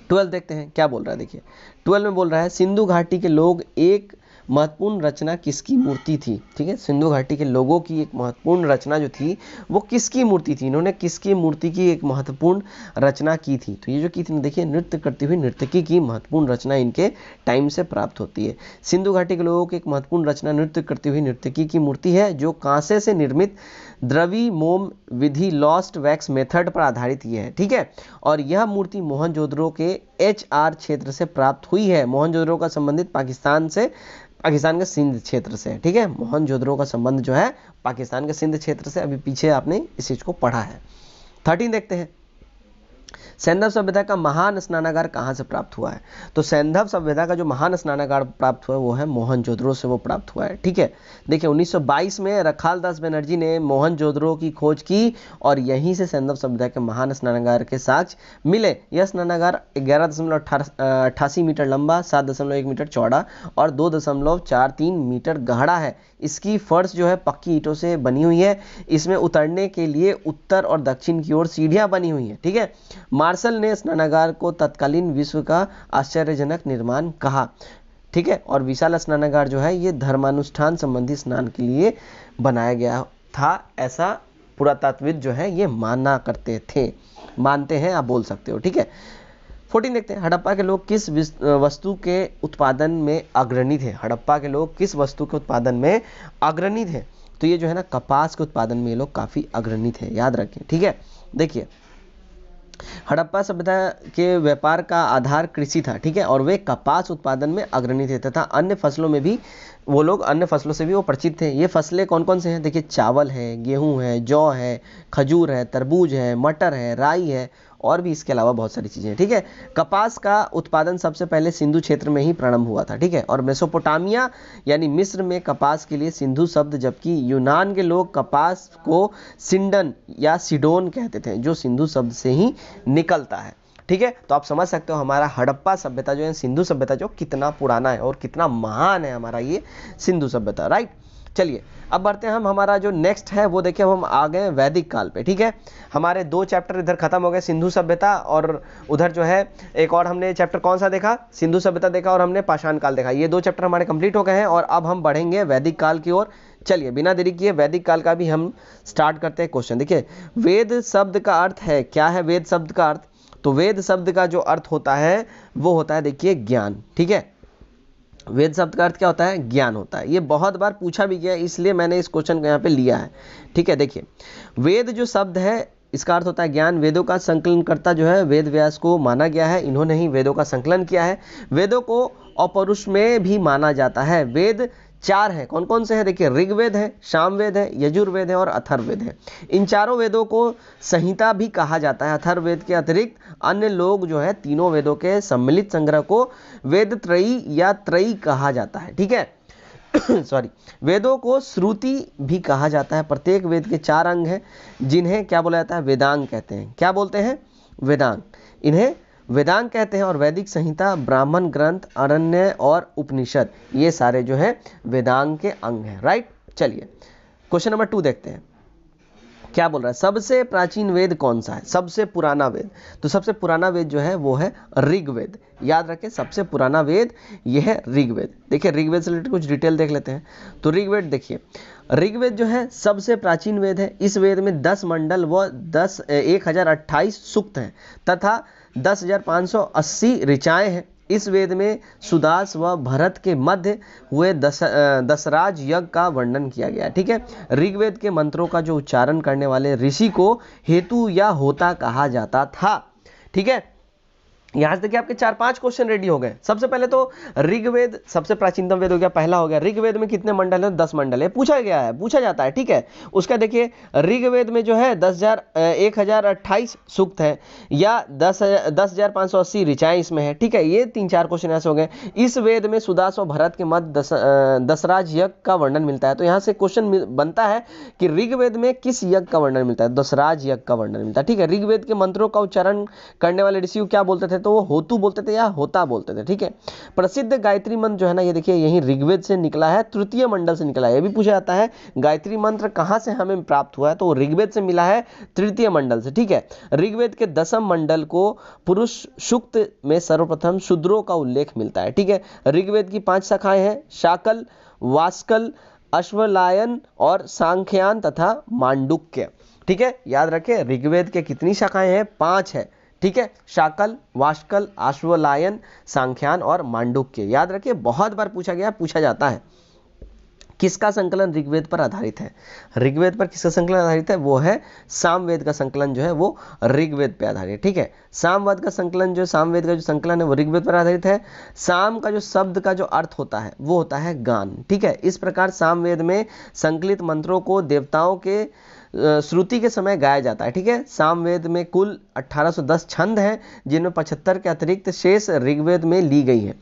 ट्वेल्व देखते हैं क्या बोल रहा है देखिए ट्वेल्व में बोल रहा है सिंधु घाटी के लोग एक महत्वपूर्ण रचना किसकी मूर्ति थी ठीक है सिंधु घाटी के लोगों की एक महत्वपूर्ण रचना जो थी वो किसकी मूर्ति थी इन्होंने किसकी मूर्ति की एक महत्वपूर्ण रचना की थी तो ये जो की थी देखिए नृत्य करती हुई नृत्यकी की महत्वपूर्ण रचना इनके टाइम से प्राप्त होती है सिंधु घाटी के लोगों की एक महत्वपूर्ण रचना नृत्य करती हुई नृत्यकी की मूर्ति है जो कांसे से निर्मित द्रवी मोम विधि लॉस्ट वैक्स मेथड पर आधारित यह है ठीक है और यह मूर्ति मोहनजोदड़ो के एच आर क्षेत्र से प्राप्त हुई है मोहनजोदड़ो का संबंधित पाकिस्तान से पाकिस्तान के सिंध क्षेत्र से ठीक है मोहनजोदड़ो का संबंध जो है पाकिस्तान के सिंध क्षेत्र से अभी पीछे आपने इस चीज को पढ़ा है थर्टीन देखते हैं सैंधव सभ्यता का महान स्नानागार कहाँ से प्राप्त हुआ है तो सैंधव सभ्यता का जो महान स्नानागार प्राप्त हुआ है वो है जोधरो से वो प्राप्त हुआ है ठीक है देखिए 1922 में रखाल दास बनर्जी ने मोहनजोदड़ो की खोज की और यहीं से सैंधव सभ्यता के महान स्नानागार के साक्ष मिले यह स्नानागार ग्यारह दशमलव मीटर लंबा सात दशमलव एक मीटर चौड़ा और दो दशमलव चार तीन मीटर गहरा है इसकी फर्श जो है पक्की ईंटों से बनी हुई है इसमें उतरने के लिए उत्तर और दक्षिण की ओर सीढ़ियां बनी हुई है ठीक है मार्शल ने स्नानागार को तत्कालीन विश्व का आश्चर्यजनक निर्माण कहा ठीक है और विशाल स्नानागार जो है ये धर्मानुष्ठान संबंधी स्नान के लिए बनाया गया था ऐसा पुरातात्विद जो है ये माना करते थे मानते हैं आप बोल सकते हो ठीक है फोर्टीन देखते हैं हड़प्पा के लोग किस वस्तु के उत्पादन में अग्रणी थे हड़प्पा के लोग किस वस्तु के उत्पादन में अग्रणी थे तो ये जो है ना कपास के उत्पादन में ये लोग काफ़ी अग्रणी थे याद रखें ठीक है देखिए हड़प्पा सभ्यता के व्यापार का आधार कृषि था ठीक है और वे कपास उत्पादन में अग्रणी थे तथा अन्य फसलों में भी वो लोग अन्य फसलों से भी वो परिचित थे ये फसलें कौन कौन से हैं देखिए चावल है गेहूँ है जौ है खजूर है तरबूज है मटर है राई है और भी इसके अलावा बहुत सारी चीज़ें ठीक है कपास का उत्पादन सबसे पहले सिंधु क्षेत्र में ही प्रारंभ हुआ था ठीक है और मेसोपोटामिया यानी मिस्र में कपास के लिए सिंधु शब्द जबकि यूनान के लोग कपास को सिंडन या सिडोन कहते थे जो सिंधु शब्द से ही निकलता है ठीक है तो आप समझ सकते हो हमारा हड़प्पा सभ्यता जो है सिंधु सभ्यता जो कितना पुराना है और कितना महान है हमारा ये सिंधु सभ्यता राइट चलिए अब बढ़ते हैं हम हमारा जो नेक्स्ट है वो देखिए अब हम आ गए वैदिक काल पे ठीक है हमारे दो चैप्टर इधर खत्म हो गए सिंधु सभ्यता और उधर जो है एक और हमने चैप्टर कौन सा देखा सिंधु सभ्यता देखा और हमने पाषाण काल देखा ये दो चैप्टर हमारे कंप्लीट हो गए हैं और अब हम बढ़ेंगे वैदिक काल की ओर चलिए बिना देरी किए वैदिक काल का भी हम स्टार्ट करते हैं क्वेश्चन देखिए वेद शब्द का अर्थ है क्या है वेद शब्द का अर्थ तो वेद शब्द का जो अर्थ होता है वो होता है देखिए ज्ञान ठीक है वेद शब्द का अर्थ क्या होता है ज्ञान होता है ये बहुत बार पूछा भी गया इसलिए मैंने इस क्वेश्चन को यहाँ पे लिया है ठीक है देखिए वेद जो शब्द है इसका अर्थ होता है ज्ञान वेदों का संकलन करता जो है वेद व्यास को माना गया है इन्होंने ही वेदों का संकलन किया है वेदों को अपरुष में भी माना जाता है वेद चार हैं कौन कौन से हैं देखिए ऋग्वेद है वेद है यजुर्वेद है और अथर्वेद है इन चारों वेदों को संहिता भी कहा जाता है अथर्वेद के अतिरिक्त अन्य लोग जो है तीनों वेदों के सम्मिलित संग्रह को वेद त्रयी या त्रयी कहा जाता है ठीक है सॉरी वेदों को श्रुति भी कहा जाता है प्रत्येक वेद के चार अंग हैं जिन्हें क्या बोला जाता है वेदांग कहते हैं क्या बोलते हैं वेदांग इन्हें वेदांग कहते हैं और वैदिक संहिता ब्राह्मण ग्रंथ अरण्य और उपनिषद ये सारे जो है वेदांग के अंग हैं राइट चलिए क्वेश्चन नंबर टू देखते हैं क्या बोल रहा है सबसे प्राचीन वेद कौन सा है सबसे पुराना वेद तो सबसे पुराना वेद जो है वो है ऋग्वेद याद रखें सबसे पुराना वेद यह है ऋग्वेद देखिए ऋग्वेद से रिलेटेड कुछ डिटेल देख लेते हैं तो ऋग्वेद देखिए ऋग्वेद जो है सबसे प्राचीन वेद है इस वेद में दस मंडल व दस एक हजार अट्ठाईस सूक्त हैं तथा दस हजार सौ अस्सी हैं इस वेद में सुदास व भरत के मध्य हुए दस दसराज यज्ञ का वर्णन किया गया ठीक है ऋग्वेद के मंत्रों का जो उच्चारण करने वाले ऋषि को हेतु या होता कहा जाता था ठीक है यहां से देखिए आपके चार पांच क्वेश्चन रेडी हो गए सबसे पहले तो ऋग्वेद सबसे प्राचीनतम वेद हो गया पहला हो गया ऋग्वेद में कितने मंडल है दस मंडल है पूछा गया है पूछा जाता है ठीक है उसका देखिए ऋग्वेद में जो है दस हजार एक हजार अट्ठाईस सूक्त है या दस दस हजार पांच सौ अस्सी ऋचाएं इसमें है ठीक है ये तीन चार क्वेश्चन ऐसे हो गए इस वेद में सुदास और भरत के मत दस, दसराज यज्ञ का वर्णन मिलता है तो यहां से क्वेश्चन बनता है कि ऋग्वेद में किस यज्ञ का वर्णन मिलता है दसराज यज्ञ का वर्णन मिलता है ठीक है ऋग्वेद के मंत्रों का उच्चारण करने वाले ऋषि क्या बोलते थे तो वो होतु बोलते थे या होता बोलते थे ठीक है प्रसिद्ध गायत्री मंत्र जो है ना ये देखिए यही ऋग्वेद से निकला है तृतीय मंडल से निकला है ये भी पूछा जाता है गायत्री मंत्र कहाँ से हमें प्राप्त हुआ है तो ऋग्वेद से मिला है तृतीय मंडल से ठीक है ऋग्वेद के दसम मंडल को पुरुष सुक्त में सर्वप्रथम शूद्रों का उल्लेख मिलता है ठीक है ऋग्वेद की पाँच शाखाएँ हैं शाकल वास्कल अश्वलायन और सांख्यान तथा मांडुक्य ठीक है याद रखें ऋग्वेद के कितनी शाखाएं हैं पांच है ठीक है शाकल वाष्कल आश्वलायन सांख्यान और मांडुक्य याद रखिए बहुत बार पूछा गया पूछा जाता है किसका संकलन ऋग्वेद पर आधारित है ऋग्वेद पर किसका संकलन आधारित है वो है सामवेद का संकलन जो है वो ऋग्वेद पर आधारित है ठीक है सामवेद का संकलन जो सामवेद का जो संकलन है वो ऋग्वेद पर आधारित है साम का जो शब्द का जो अर्थ होता है वो होता है गान ठीक है इस प्रकार सामवेद में संकलित मंत्रों को देवताओं के श्रुति के समय गाया जाता है ठीक है सामवेद में कुल 1810 छंद हैं जिनमें 75 के अतिरिक्त शेष ऋग्वेद में ली गई है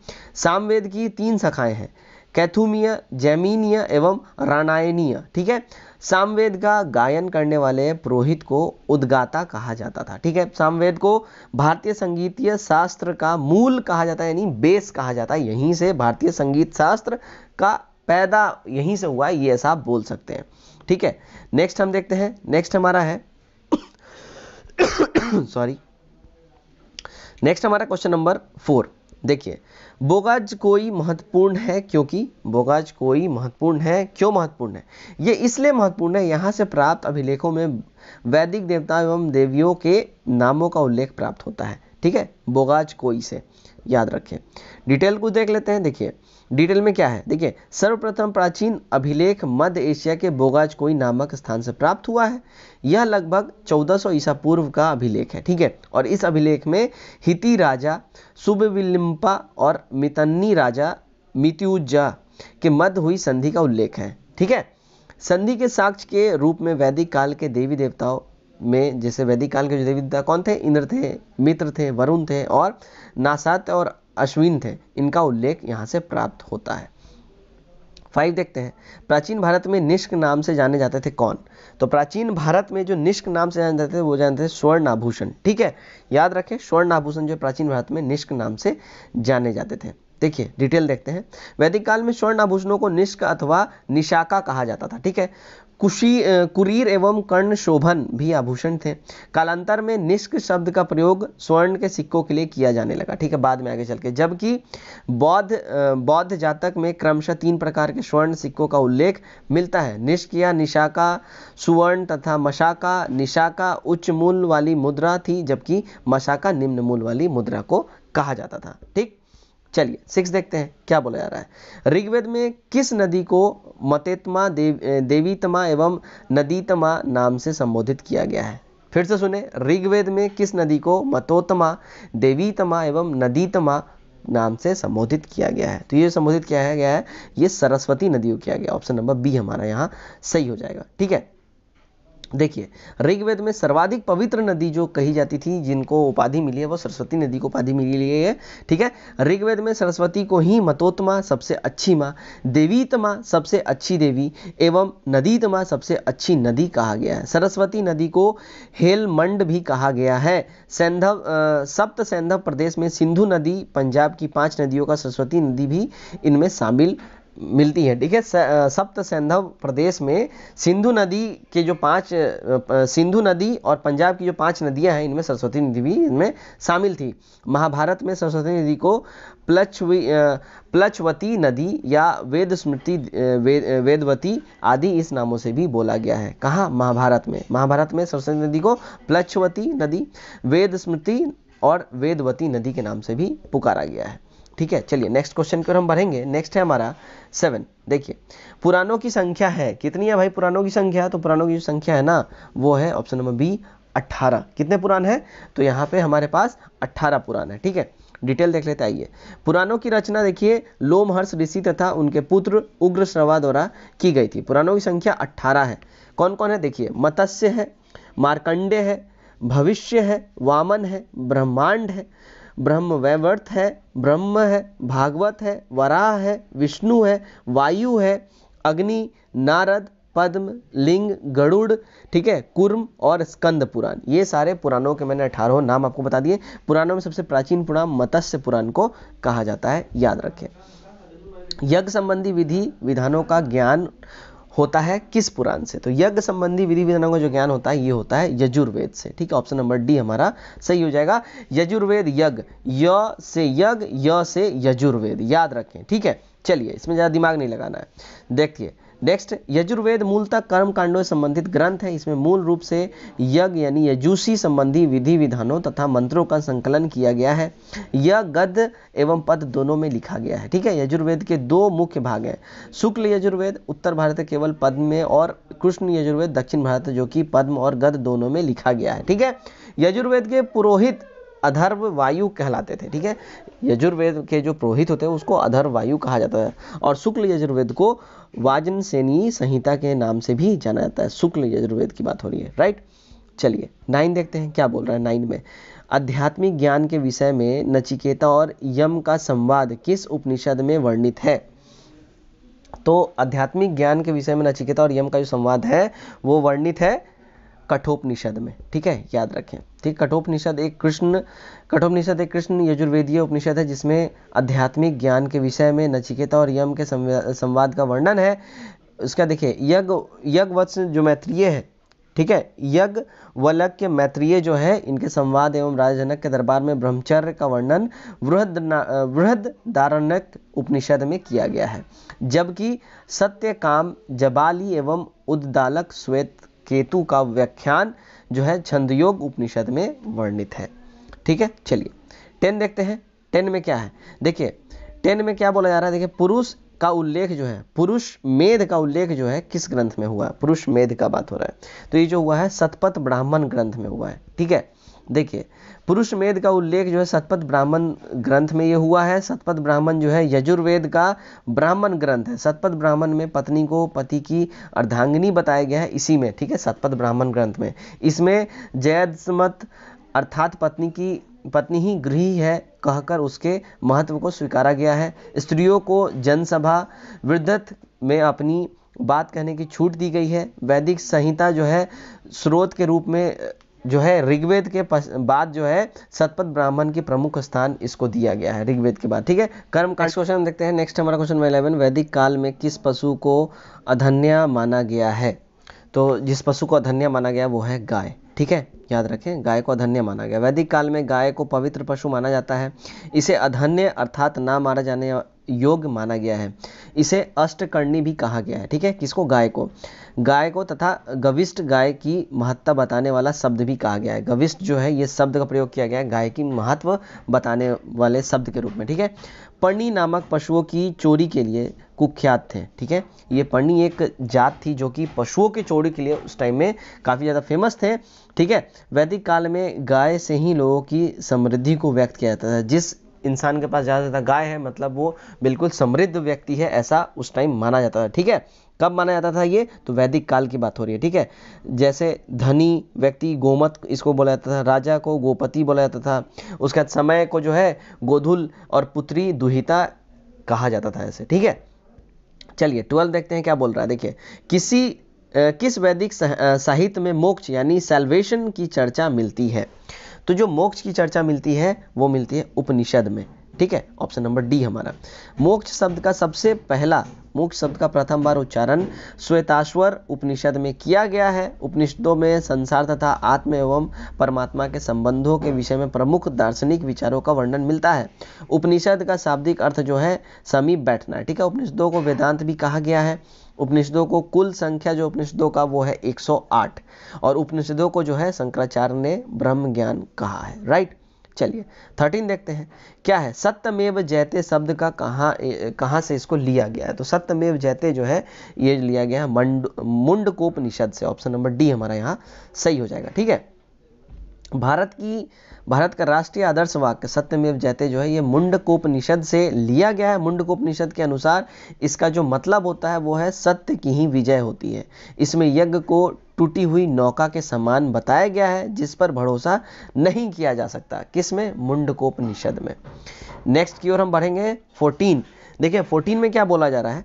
सामवेद की तीन शाखाएं हैं कैथुमीय जैमीनीय एवं राणायनीय ठीक है सामवेद का गायन करने वाले पुरोहित को उद्गाता कहा जाता था ठीक है सामवेद को भारतीय संगीतीय शास्त्र का मूल कहा जाता है यानी बेस कहा जाता है यहीं से भारतीय संगीत शास्त्र का पैदा यहीं से हुआ है ये ऐसा आप बोल सकते हैं ठीक है नेक्स्ट हम देखते हैं नेक्स्ट हमारा है सॉरी नेक्स्ट हमारा क्वेश्चन नंबर फोर देखिए बोगाज कोई महत्वपूर्ण है क्योंकि बोगाज कोई महत्वपूर्ण है क्यों महत्वपूर्ण है ये इसलिए महत्वपूर्ण है यहाँ से प्राप्त अभिलेखों में वैदिक देवता एवं देवियों के नामों का उल्लेख प्राप्त होता है ठीक है बोगाज कोई से याद रखें डिटेल को देख लेते हैं देखिए डिटेल में क्या है देखिए सर्वप्रथम प्राचीन अभिलेख मध्य एशिया के बोगाज कोई नामक स्थान से प्राप्त हुआ है यह लगभग 1400 ईसा पूर्व का अभिलेख है ठीक है और इस अभिलेख में हिती राजा सुबविलिम्पा और मितन्नी राजा मित्युजा के मध्य हुई संधि का उल्लेख है ठीक है संधि के साक्ष्य के रूप में वैदिक काल के देवी देवताओं में जैसे वैदिक काल के जो देवी देवता कौन थे इंद्र थे मित्र थे वरुण थे और नासात और अश्विन थे इनका उल्लेख यहाँ से प्राप्त होता है फाइव देखते हैं प्राचीन भारत में निष्क नाम से जाने जाते थे कौन तो प्राचीन भारत में जो निष्क नाम से जाने जाते थे वो जानते थे स्वर्ण आभूषण ठीक है याद रखें स्वर्ण आभूषण जो प्राचीन भारत में निष्क नाम से जाने जाते थे देखिए डिटेल देखते हैं वैदिक काल में स्वर्ण आभूषणों को निष्क अथवा निशाका कहा जाता था ठीक है कुशी कुरीर एवं कर्ण शोभन भी आभूषण थे कालांतर में निष्क शब्द का प्रयोग स्वर्ण के सिक्कों के लिए किया जाने लगा ठीक है बाद में आगे चल के जबकि बौद्ध बौद्ध जातक में क्रमशः तीन प्रकार के स्वर्ण सिक्कों का उल्लेख मिलता है निष्क या निशाका सुवर्ण तथा मशाका निशाका उच्च मूल वाली मुद्रा थी जबकि मशाका निम्न मूल्य वाली मुद्रा को कहा जाता था ठीक चलिए सिक्स देखते हैं क्या बोला जा रहा है ऋग्वेद में किस नदी को मतेतमा देव देवीतमा एवं नदीतमा नाम से संबोधित किया गया है फिर से सुने ऋग्वेद में किस नदी को मतोतमा देवीतमा एवं नदीतमा नाम से संबोधित किया गया है तो ये संबोधित किया गया है ये सरस्वती नदी को किया गया ऑप्शन नंबर बी हमारा यहाँ सही हो जाएगा ठीक है देखिए ऋग्वेद में सर्वाधिक पवित्र नदी जो कही जाती थी जिनको उपाधि मिली है वो सरस्वती नदी को उपाधि मिली है ठीक है ऋग्वेद में सरस्वती को ही मतोत्मा सबसे अच्छी माँ देवीतमा सबसे अच्छी देवी एवं नदीतमा सबसे अच्छी नदी कहा गया है सरस्वती नदी को हेलमंड भी कहा गया है सैंधव सप्त सैंधव प्रदेश में सिंधु नदी पंजाब की पाँच नदियों का सरस्वती नदी भी इनमें शामिल मिलती हैं ठीक है सप्त सैंधव प्रदेश में सिंधु नदी के जो पांच सिंधु नदी और पंजाब की जो पांच नदियां हैं इनमें सरस्वती नदी भी इनमें शामिल थी महाभारत में सरस्वती नदी को प्लच प्लचवती नदी या वेद स्मृति वे, वेदवती आदि इस नामों से भी बोला गया है कहाँ महाभारत में महाभारत में सरस्वती नदी को प्लचवती नदी वेद स्मृति और वेदवती नदी के नाम से भी पुकारा गया है ठीक है चलिए नेक्स्ट क्वेश्चन की ओर हम बढ़ेंगे नेक्स्ट है हमारा सेवन देखिए पुरानों की संख्या है कितनी है भाई पुरानों की संख्या तो पुरानों की जो संख्या है ना वो है ऑप्शन नंबर बी अट्ठारह कितने पुरान है तो यहाँ पे हमारे पास अट्ठारह पुरान है ठीक है डिटेल देख लेते आइए पुरानों की रचना देखिए लोमहर्ष ऋषि तथा उनके पुत्र उग्र श्रवा द्वारा की गई थी पुरानों की संख्या अट्ठारह है कौन कौन है देखिए मत्स्य है मार्कंडे है भविष्य है वामन है ब्रह्मांड है ब्रह्म वैवर्त है ब्रह्म है भागवत है वराह है विष्णु है वायु है अग्नि नारद पद्म लिंग गरुड़ ठीक है कुर्म और स्कंद पुराण ये सारे पुराणों के मैंने अठारहों नाम आपको बता दिए पुराणों में सबसे प्राचीन पुराण मत्स्य पुराण को कहा जाता है याद रखें यज्ञ संबंधी विधि विधानों का ज्ञान होता है किस पुराण से तो यज्ञ संबंधी विधि विधानों का जो ज्ञान होता है ये होता है यजुर्वेद से ठीक है ऑप्शन नंबर डी हमारा सही हो जाएगा यजुर्वेद यज्ञ य से यज्ञ य से यजुर्वेद याद रखें ठीक है चलिए इसमें ज़्यादा दिमाग नहीं लगाना है देखिए नेक्स्ट यजुर्वेद मूलतः कर्म कांडों से संबंधित ग्रंथ है इसमें मूल रूप से यज्ञ यानी यजूसी संबंधी विधि विधानों तथा मंत्रों का संकलन किया गया है यह गद एवं पद दोनों में लिखा गया है ठीक है यजुर्वेद के दो मुख्य भाग हैं शुक्ल यजुर्वेद उत्तर भारत केवल पद्म में और कृष्ण यजुर्वेद दक्षिण भारत जो कि पद्म और गद दोनों में लिखा गया है ठीक है यजुर्वेद के पुरोहित अधर्व वायु कहलाते थे ठीक है यजुर्वेद के जो पुरोहित होते हैं उसको अधर्व वायु कहा जाता है और शुक्ल यजुर्वेद को वाजन सेनी संहिता के नाम से भी जाना जाता है शुक्ल यजुर्वेद की बात हो रही है राइट चलिए नाइन देखते हैं क्या बोल रहा है नाइन में आध्यात्मिक ज्ञान के विषय में नचिकेता और यम का संवाद किस उपनिषद में वर्णित है तो आध्यात्मिक ज्ञान के विषय में नचिकेता और यम का जो संवाद है वो वर्णित है कठोपनिषद में ठीक है याद रखें ठीक कठोपनिषद एक कृष्ण कठोपनिषद एक कृष्ण यजुर्वेदीय उपनिषद है जिसमें आध्यात्मिक ज्ञान के विषय में नचिकेता और यम के संवाद का वर्णन है उसका देखिए यज्ञ वत्स जो मैत्रीय है ठीक है यज्ञ वलक के मैत्रीय जो है इनके संवाद एवं राजनक के दरबार में ब्रह्मचर्य का वर्णन वृहद वृहद दारणक उपनिषद में किया गया है जबकि सत्य काम जबाली एवं उद्दालक श्वेत केतु का व्याख्यान जो है योग उपनिषद में वर्णित है ठीक है चलिए टेन देखते हैं टेन में क्या है देखिए टेन में क्या बोला जा रहा है देखिए पुरुष का उल्लेख जो है पुरुष मेध का उल्लेख जो है किस ग्रंथ में हुआ है पुरुष मेध का बात हो रहा है तो ये जो हुआ है सतपथ ब्राह्मण ग्रंथ में हुआ है ठीक है देखिए पुरुष मेद का उल्लेख जो है सतपथ ब्राह्मण ग्रंथ में ये हुआ है सतपथ ब्राह्मण जो है यजुर्वेद का ब्राह्मण ग्रंथ है सतपथ ब्राह्मण में पत्नी को पति की अर्धांगिनी बताया गया है इसी में ठीक है सतपथ ब्राह्मण ग्रंथ में इसमें जयदमत अर्थात पत्नी की पत्नी ही गृह है कहकर उसके महत्व को स्वीकारा गया है स्त्रियों को जनसभा वृद्धत में अपनी बात कहने की छूट दी गई है वैदिक संहिता जो है स्रोत के रूप में जो है ऋग्वेद के बाद जो है सतपथ ब्राह्मण की प्रमुख स्थान इसको दिया गया है ऋग्वेद के बाद ठीक है कर्म कांड क्वेश्चन हम देखते हैं नेक्स्ट हमारा क्वेश्चन नंबर इलेवन वैदिक काल में किस पशु को अधन्य माना गया है तो जिस पशु को अधन्य माना गया वो है गाय ठीक है याद रखें गाय को अधन्य माना गया वैदिक काल में गाय को पवित्र पशु माना जाता है इसे अधन्य अर्थात ना मारा जाने योग माना गया है इसे अष्टकर्णी भी कहा गया है ठीक है किसको गाय को गाय को तथा गविष्ट गाय की महत्ता बताने वाला शब्द भी कहा गया है गविष्ट जो है ये शब्द का प्रयोग किया गया है गाय की महत्व बताने वाले शब्द के रूप में ठीक है पर्णी नामक पशुओं की चोरी के लिए कुख्यात थे ठीक है ये पर्णी एक जात थी जो कि पशुओं की चोरी के लिए उस टाइम में काफ़ी ज़्यादा फेमस थे ठीक है वैदिक काल में गाय से ही लोगों की समृद्धि को व्यक्त किया जाता था जिस इंसान के पास ज़्यादा ज़्यादा गाय है मतलब वो बिल्कुल समृद्ध व्यक्ति है ऐसा उस टाइम माना जाता था ठीक है कब माना जाता था ये तो वैदिक काल की बात हो रही है ठीक है जैसे धनी व्यक्ति गोमत इसको बोला जाता था राजा को गोपति बोला जाता था उसके बाद समय को जो है गोधुल और पुत्री दुहिता कहा जाता था ऐसे ठीक है चलिए ट्वेल्व देखते हैं क्या बोल रहा है देखिए किसी किस वैदिक साहित्य में मोक्ष यानी सेल्वेशन की चर्चा मिलती है तो जो मोक्ष की चर्चा मिलती है वो मिलती है उपनिषद में ठीक है ऑप्शन नंबर डी हमारा मोक्ष शब्द का सबसे पहला मोक्ष शब्द का प्रथम बार उच्चारण श्वेताश्वर उपनिषद में किया गया है उपनिषदों में संसार तथा आत्म एवं परमात्मा के संबंधों के विषय में प्रमुख दार्शनिक विचारों का वर्णन मिलता है उपनिषद का शाब्दिक अर्थ जो है समीप बैठना ठीक है उपनिषदों को वेदांत भी कहा गया है उपनिषदों को कुल संख्या जो उपनिषदों का वो है 108 और उपनिषदों को जो है शंकराचार्य ने ब्रह्म ज्ञान कहा है राइट चलिए थर्टीन देखते हैं क्या है सत्यमेव जयते शब्द का कहाँ कहाँ से इसको लिया गया है तो सत्यमेव जयते जो है ये लिया गया है मंड मुंडकोपनिषद से ऑप्शन नंबर डी हमारा यहाँ सही हो जाएगा ठीक है भारत की भारत का राष्ट्रीय आदर्श वाक्य सत्यमेव जयते जो है ये मुंडकोपनिषद से लिया गया है मुंडकोपनिषद के अनुसार इसका जो मतलब होता है वो है सत्य की ही विजय होती है इसमें यज्ञ को टूटी हुई नौका के समान बताया गया है जिस पर भरोसा नहीं किया जा सकता किस में मुंडकोपनिषद में नेक्स्ट की ओर हम बढ़ेंगे फोर्टीन देखिए फोर्टीन में क्या बोला जा रहा है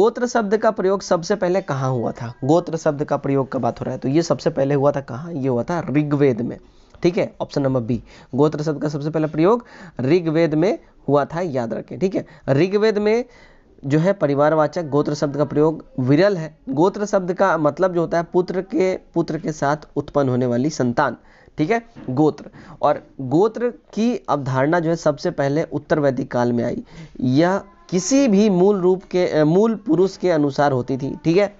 गोत्र शब्द का प्रयोग सबसे पहले कहाँ हुआ था गोत्र शब्द का प्रयोग का बात हो रहा है तो ये सबसे पहले हुआ था कहाँ ये हुआ था ऋग्वेद में ठीक है ऑप्शन नंबर बी गोत्र शब्द का सबसे पहला प्रयोग ऋग्वेद में हुआ था याद रखें ठीक है ऋग्वेद में जो है परिवारवाचक गोत्र शब्द का प्रयोग विरल है गोत्र शब्द का मतलब जो होता है पुत्र के पुत्र के साथ उत्पन्न होने वाली संतान ठीक है गोत्र और गोत्र की अवधारणा जो है सबसे पहले उत्तर वैदिक काल में आई यह किसी भी मूल रूप के मूल पुरुष के अनुसार होती थी ठीक है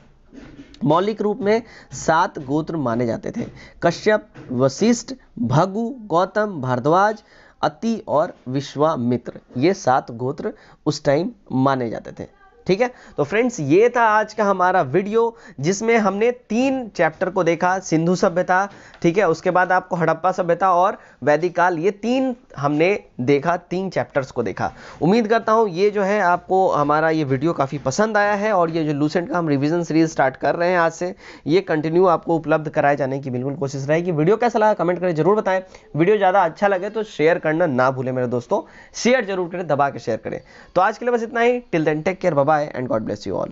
मौलिक रूप में सात गोत्र माने जाते थे कश्यप वशिष्ठ भगु गौतम भारद्वाज अति और विश्वामित्र ये सात गोत्र उस टाइम माने जाते थे ठीक है तो फ्रेंड्स ये था आज का हमारा वीडियो जिसमें हमने तीन चैप्टर को देखा सिंधु सभ्यता ठीक है उसके बाद आपको हड़प्पा सभ्यता और वैदिक काल ये तीन हमने देखा तीन चैप्टर्स को देखा उम्मीद करता हूँ ये जो है आपको हमारा ये वीडियो काफ़ी पसंद आया है और ये जो लूसेंट का हम रिविजन सीरीज स्टार्ट कर रहे हैं आज से ये कंटिन्यू आपको उपलब्ध कराए जाने की बिल्कुल कोशिश रहेगी वीडियो कैसा लगा कमेंट करें जरूर बताएं वीडियो ज़्यादा अच्छा लगे तो शेयर करना ना भूलें मेरे दोस्तों शेयर जरूर करें दबा के शेयर करें तो आज के लिए बस इतना ही till then take care bye and God bless you all